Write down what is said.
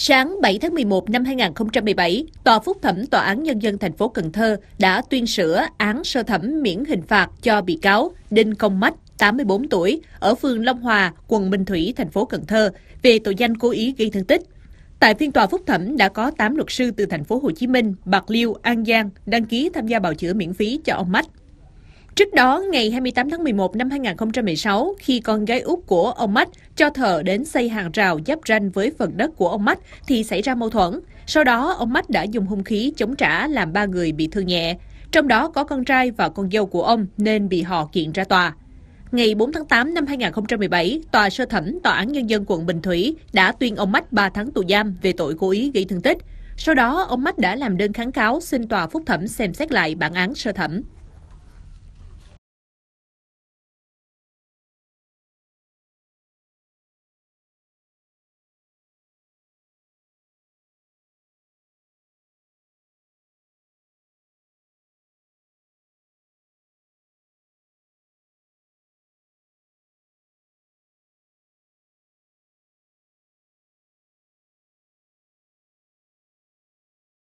Sáng 7 tháng 11 năm 2017, Tòa Phúc thẩm Tòa án Nhân dân thành phố Cần Thơ đã tuyên sửa án sơ thẩm miễn hình phạt cho bị cáo Đinh Công Mách, 84 tuổi, ở phường Long Hòa, quận Bình Thủy, thành phố Cần Thơ, về tội danh cố ý gây thương tích. Tại phiên tòa phúc thẩm đã có 8 luật sư từ thành phố Hồ Chí Minh, Bạc Liêu, An Giang đăng ký tham gia bào chữa miễn phí cho ông Mách. Trước đó, ngày 28 tháng 11 năm 2016, khi con gái út của ông Mách cho thợ đến xây hàng rào giáp ranh với phần đất của ông Mách thì xảy ra mâu thuẫn. Sau đó, ông Mách đã dùng hung khí chống trả làm ba người bị thương nhẹ. Trong đó có con trai và con dâu của ông nên bị họ kiện ra tòa. Ngày 4 tháng 8 năm 2017, Tòa sơ thẩm Tòa án Nhân dân quận Bình Thủy đã tuyên ông Mách 3 tháng tù giam về tội cố ý gây thương tích. Sau đó, ông Mách đã làm đơn kháng cáo xin tòa phúc thẩm xem xét lại bản án sơ thẩm.